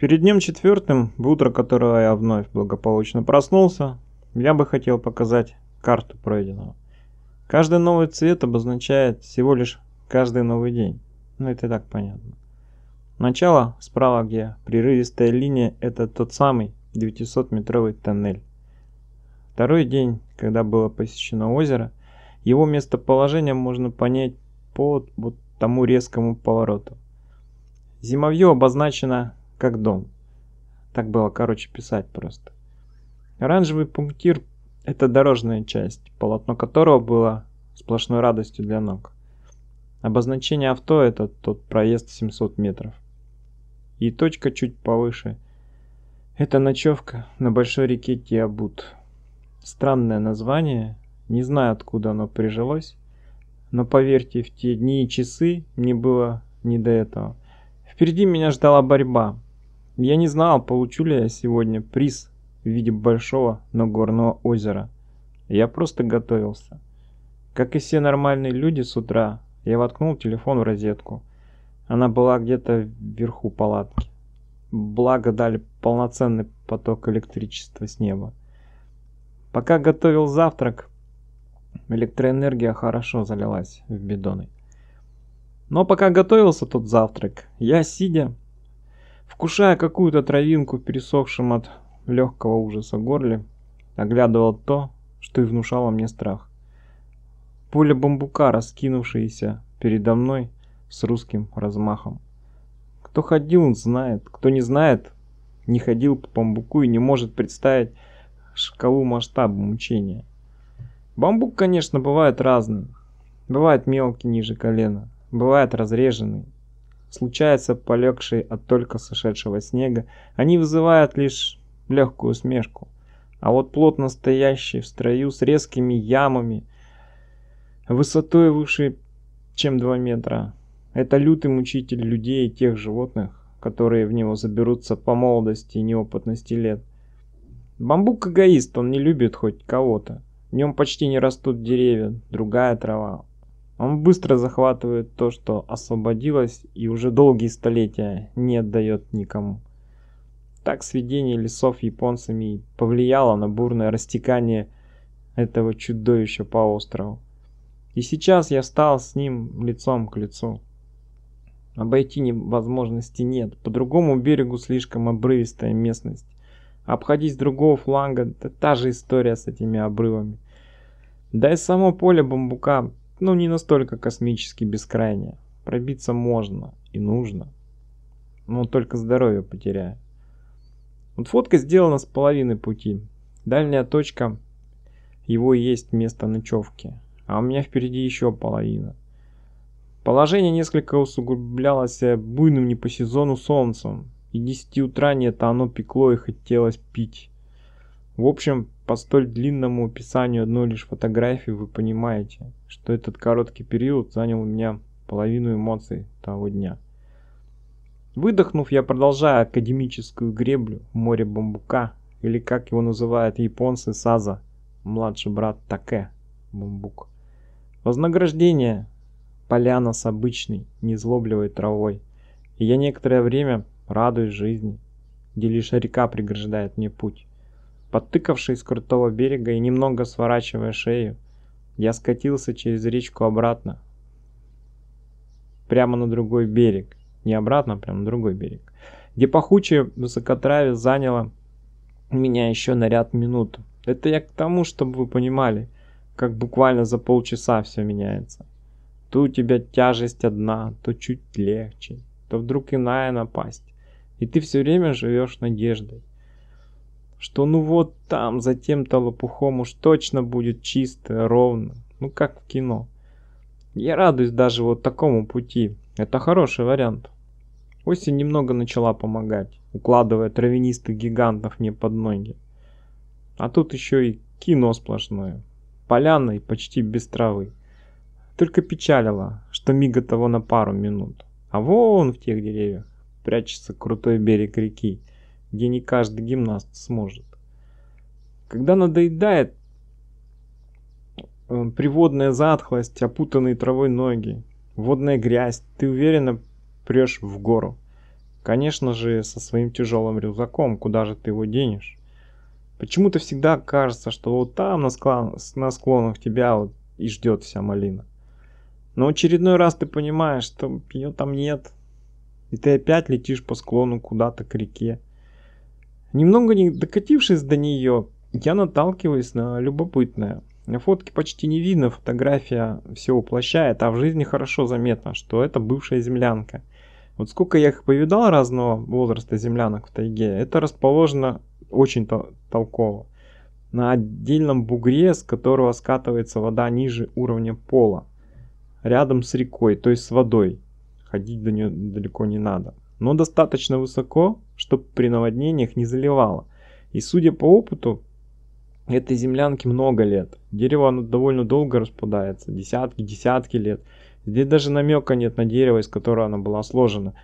Перед днем четвертым, в утро которого я вновь благополучно проснулся, я бы хотел показать карту пройденного. Каждый новый цвет обозначает всего лишь каждый новый день. Ну это и так понятно. Начало справа, где прерывистая линия, это тот самый 900-метровый тоннель. Второй день, когда было посещено озеро, его местоположение можно понять под вот тому резкому повороту. Зимовье обозначено как дом. Так было, короче, писать просто. Оранжевый пунктир – это дорожная часть, полотно которого было сплошной радостью для ног. Обозначение авто – это тот проезд 700 метров. И точка чуть повыше – это ночевка на большой реке Киабут. Странное название, не знаю, откуда оно прижилось, но поверьте, в те дни и часы мне было не до этого. Впереди меня ждала борьба – я не знал, получу ли я сегодня приз в виде большого, но горного озера. Я просто готовился. Как и все нормальные люди с утра, я воткнул телефон в розетку. Она была где-то вверху палатки. Благо дали полноценный поток электричества с неба. Пока готовил завтрак, электроэнергия хорошо залилась в бидоны. Но пока готовился тот завтрак, я, сидя, Вкушая какую-то травинку, пересохшим от легкого ужаса горле, оглядывал то, что и внушало мне страх. Поле бамбука, раскинувшееся передо мной с русским размахом. Кто ходил, он знает. Кто не знает, не ходил по бамбуку и не может представить шкалу масштаба мучения. Бамбук, конечно, бывает разный. Бывает мелкий ниже колена, бывает разреженный, случается полегшей от только сошедшего снега, они вызывают лишь легкую усмешку. А вот плотно стоящий в строю с резкими ямами, высотой выше, чем 2 метра, это лютый мучитель людей и тех животных, которые в него заберутся по молодости и неопытности лет. Бамбук эгоист, он не любит хоть кого-то. В нем почти не растут деревья, другая трава. Он быстро захватывает то, что освободилось и уже долгие столетия не отдает никому. Так сведение лесов японцами повлияло на бурное растекание этого чудовища по острову. И сейчас я стал с ним лицом к лицу. Обойти невозможности нет, по другому берегу слишком обрывистая местность. Обходить с другого фланга, да та же история с этими обрывами. Да и само поле бамбука ну не настолько космически бескрайняя. Пробиться можно и нужно, но только здоровье потеряю. Вот фотка сделана с половины пути. Дальняя точка его есть место ночевки, а у меня впереди еще половина. Положение несколько усугублялось э, буйным не по сезону солнцем, и 10 утра нет, а оно пекло и хотелось пить. В общем, по столь длинному описанию одной лишь фотографии вы понимаете, что этот короткий период занял у меня половину эмоций того дня. Выдохнув, я продолжаю академическую греблю в море бамбука, или как его называют японцы Саза, младший брат Таке, бамбук. Вознаграждение поляна с обычной, незлобливой травой, и я некоторое время радуюсь жизни, где лишь река преграждает мне путь. Подтыкавшись с крутого берега и немного сворачивая шею, я скатился через речку обратно, прямо на другой берег. Не обратно, а прямо на другой берег. Где пахучее высокотраве заняло меня еще на ряд минут. Это я к тому, чтобы вы понимали, как буквально за полчаса все меняется. То у тебя тяжесть одна, то чуть легче, то вдруг иная напасть. И ты все время живешь надеждой что ну вот там за тем-то лопухом уж точно будет чисто, ровно, ну как в кино. Я радуюсь даже вот такому пути, это хороший вариант. Осень немного начала помогать, укладывая травянистых гигантов мне под ноги. А тут еще и кино сплошное, поляна и почти без травы. Только печалило, что мига того на пару минут. А вон в тех деревьях прячется крутой берег реки, где не каждый гимнаст сможет. Когда надоедает э, приводная затхлость, опутанные травой ноги, водная грязь, ты уверенно прешь в гору. Конечно же, со своим тяжелым рюкзаком, куда же ты его денешь? Почему-то всегда кажется, что вот там на, склон, на склонах тебя вот и ждет вся малина. Но очередной раз ты понимаешь, что ее там нет. И ты опять летишь по склону куда-то к реке. Немного не докатившись до нее, я наталкиваюсь на любопытное. На фотке почти не видно, фотография все уплощает, а в жизни хорошо заметно, что это бывшая землянка. Вот сколько я их повидал разного возраста землянок в тайге, это расположено очень толково. На отдельном бугре, с которого скатывается вода ниже уровня пола, рядом с рекой, то есть с водой. Ходить до нее далеко не надо. Но достаточно высоко, чтобы при наводнениях не заливало. И судя по опыту, этой землянке много лет. Дерево оно довольно долго распадается, десятки-десятки лет. Здесь даже намека нет на дерево, из которого она была сложена.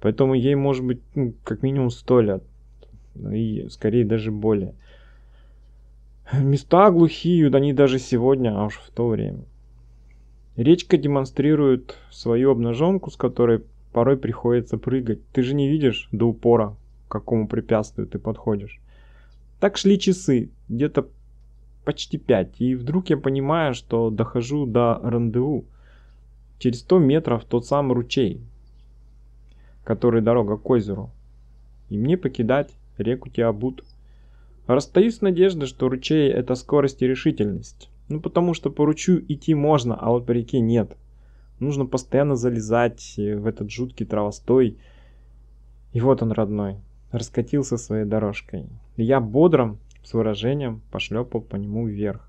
Поэтому ей может быть ну, как минимум сто лет. И скорее даже более. Места глухие, да не даже сегодня, а уж в то время. Речка демонстрирует свою обнаженку, с которой порой приходится прыгать. Ты же не видишь до упора, к какому препятствию ты подходишь. Так шли часы, где-то почти 5, и вдруг я понимаю, что дохожу до рандеву. Через 100 метров тот самый ручей, который дорога к озеру, и мне покидать реку Тиабут. Расстаюсь с надеждой, что ручей это скорость и решительность. Ну потому что по ручью идти можно, а вот по реке нет. Нужно постоянно залезать э, в этот жуткий травостой. И вот он, родной, раскатился своей дорожкой. Я бодрым с выражением пошлепал по нему вверх.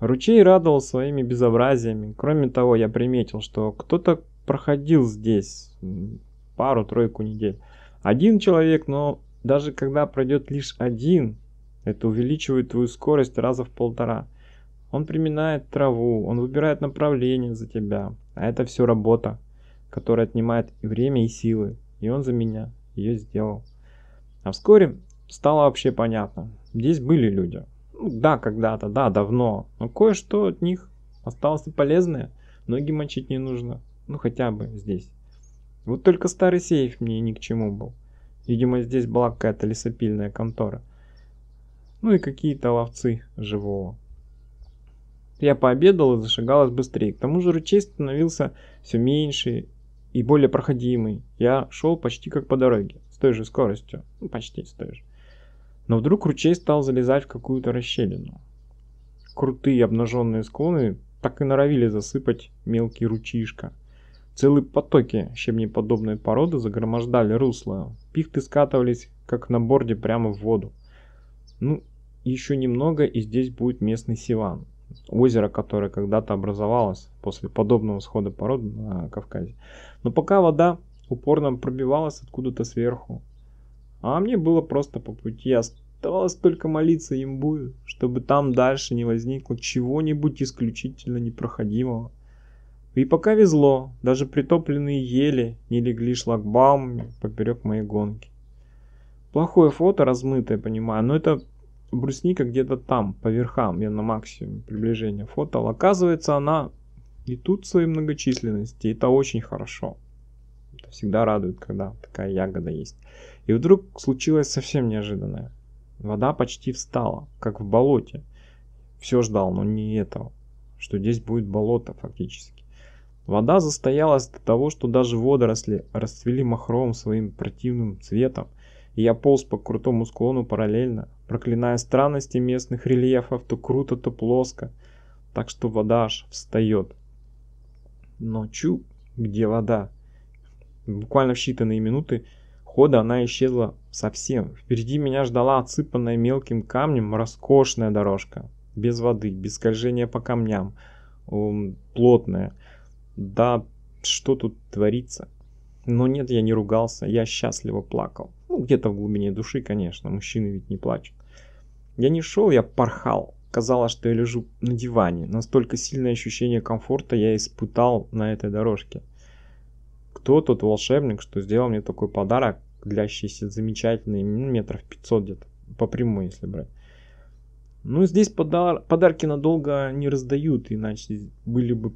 Ручей радовал своими безобразиями. Кроме того, я приметил, что кто-то проходил здесь пару-тройку недель. Один человек, но даже когда пройдет лишь один, это увеличивает твою скорость раза в полтора. Он приминает траву, он выбирает направление за тебя. А это все работа, которая отнимает и время, и силы. И он за меня ее сделал. А вскоре стало вообще понятно. Здесь были люди. Ну да, когда-то, да, давно. Но кое-что от них осталось и полезное. Ноги мочить не нужно. Ну, хотя бы здесь. Вот только старый сейф мне ни к чему был. Видимо, здесь была какая-то лесопильная контора. Ну и какие-то ловцы живого. Я пообедал и зашагалась быстрее. К тому же ручей становился все меньше и более проходимый. Я шел почти как по дороге той же скоростью, ну, почти с той же. Но вдруг ручей стал залезать в какую-то расщелину. Крутые обнаженные склоны так и норовили засыпать мелкий ручишка. Целые потоки щебнеподобной породы загромождали русло. Пихты скатывались, как на борде, прямо в воду. Ну, еще немного, и здесь будет местный Сиван. Озеро, которое когда-то образовалось после подобного схода пород на Кавказе. Но пока вода упорно пробивалась откуда-то сверху. А мне было просто по пути, оставалось только молиться имбу, чтобы там дальше не возникло чего-нибудь исключительно непроходимого. И пока везло, даже притопленные ели не легли шлагбаумами поперек моей гонки. Плохое фото, размытое, понимаю, но это брусника где-то там, по верхам, я на максимуме приближения фото. Оказывается, она и тут своей многочисленности, и это очень хорошо всегда радует, когда такая ягода есть. И вдруг случилось совсем неожиданное. Вода почти встала, как в болоте. Все ждал, но не этого, что здесь будет болото фактически. Вода застоялась до того, что даже водоросли расцвели махровым своим противным цветом, и я полз по крутому склону параллельно, проклиная странности местных рельефов, то круто, то плоско, так что вода аж встает. Но чу, где вода? Буквально в считанные минуты хода она исчезла совсем. Впереди меня ждала отсыпанная мелким камнем роскошная дорожка. Без воды, без скольжения по камням. Плотная. Да что тут творится? Но нет, я не ругался, я счастливо плакал. Ну, где-то в глубине души, конечно, мужчины ведь не плачут. Я не шел, я порхал. Казалось, что я лежу на диване. Настолько сильное ощущение комфорта я испытал на этой дорожке кто тот волшебник, что сделал мне такой подарок, длящийся замечательный, метров 500 где-то, по прямой, если брать. Ну, здесь подар подарки надолго не раздают, иначе были бы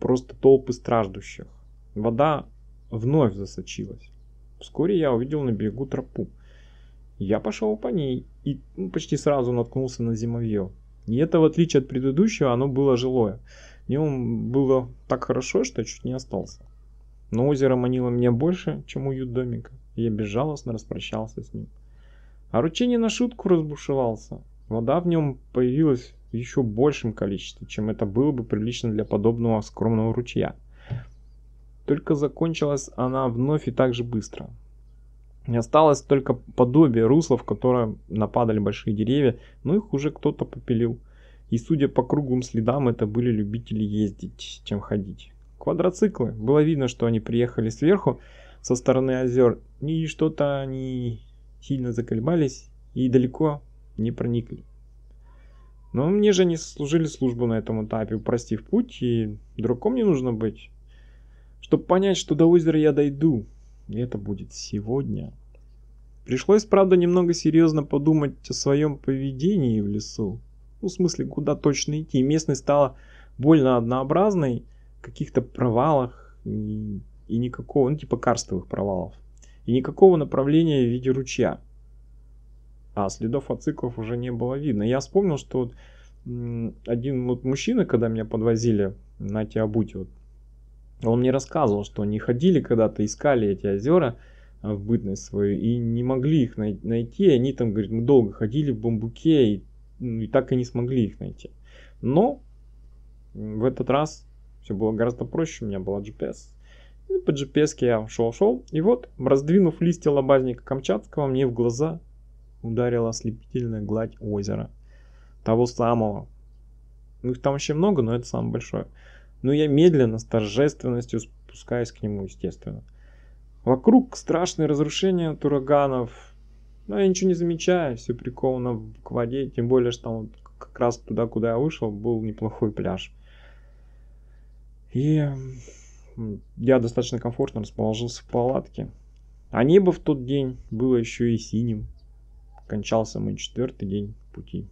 просто толпы страждущих. Вода вновь засочилась. Вскоре я увидел на берегу тропу. Я пошел по ней и ну, почти сразу наткнулся на зимовье. И это, в отличие от предыдущего, оно было жилое. Днем было так хорошо, что я чуть не остался. Но озеро манило меня больше, чем уют домика, и я безжалостно распрощался с ним. А ручей не на шутку разбушевался. Вода в нем появилась в еще большем количестве, чем это было бы прилично для подобного скромного ручья. Только закончилась она вновь и так же быстро. Не осталось только подобие русла, в которое нападали большие деревья, но их уже кто-то попилил. И судя по круглым следам, это были любители ездить, чем ходить. Квадроциклы. Было видно, что они приехали сверху, со стороны озер, и что-то они сильно заколебались и далеко не проникли. Но мне же не служили службу на этом этапе, упростив путь, и дураком не нужно быть, чтобы понять, что до озера я дойду, и это будет сегодня. Пришлось, правда, немного серьезно подумать о своем поведении в лесу. Ну, в смысле, куда точно идти. Местность стала больно однообразной, каких-то провалах и, и никакого, ну типа карстовых провалов, и никакого направления в виде ручья. А следов от циклов уже не было видно. Я вспомнил, что вот один вот мужчина, когда меня подвозили на Тиабуте, вот, он мне рассказывал, что они ходили когда-то, искали эти озера в бытность свою и не могли их най- найти. Они там, говорит, мы долго ходили в бамбуке и, ну, и так и не смогли их найти. Но в этот раз все было гораздо проще, у меня была GPS. И по GPS я шел-шел. И вот, раздвинув листья лобазника Камчатского, мне в глаза ударила ослепительная гладь озера. Того самого. Ну, их там вообще много, но это самое большое. Но я медленно, с торжественностью спускаюсь к нему, естественно. Вокруг страшные разрушения от ураганов. Но я ничего не замечаю, все приковано к воде. Тем более, что там вот как раз туда, куда я вышел, был неплохой пляж. И я достаточно комфортно расположился в палатке. А небо в тот день было еще и синим. Кончался мой четвертый день пути.